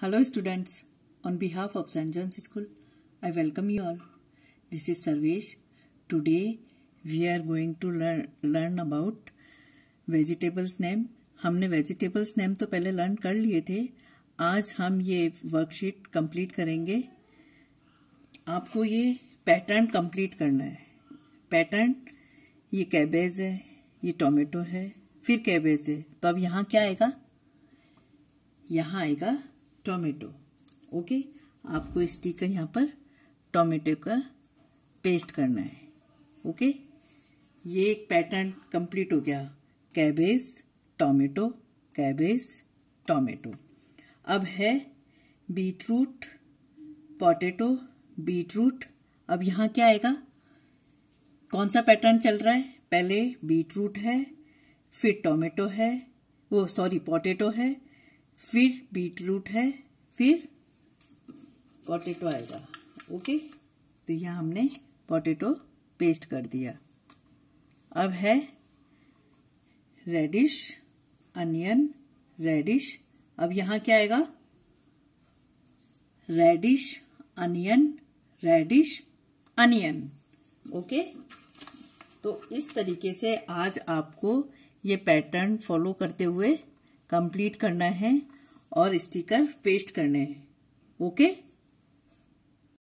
Hello students, on behalf of St. John's School, I welcome you all. This is Sarvesh. Today we are going to learn, learn about vegetables name. हमने vegetables name तो पहले learn कर लिए थे आज हम ये worksheet complete करेंगे आपको ये pattern complete करना है pattern ये cabbage है ये टोमेटो है फिर cabbage है तो अब यहाँ क्या आएगा यहाँ आएगा टोमेटो ओके आपको का यहाँ पर टोमेटो का पेस्ट करना है ओके ये एक पैटर्न कंप्लीट हो गया कैबेज टोमेटो कैबेज टोमेटो अब है बीटरूट बीट बीटरूट अब यहाँ क्या आएगा कौन सा पैटर्न चल रहा है पहले बीटरूट है फिर टोमेटो है वो सॉरी पोटेटो है फिर बीट रूट है फिर पोटेटो आएगा ओके तो यह हमने पोटैटो पेस्ट कर दिया अब है रेडिश अनियन रेडिश अब यहां क्या आएगा reddish onion reddish onion okay तो इस तरीके से आज आपको ये पैटर्न फॉलो करते हुए कंप्लीट करना है और स्टिकर पेस्ट करने हैं ओके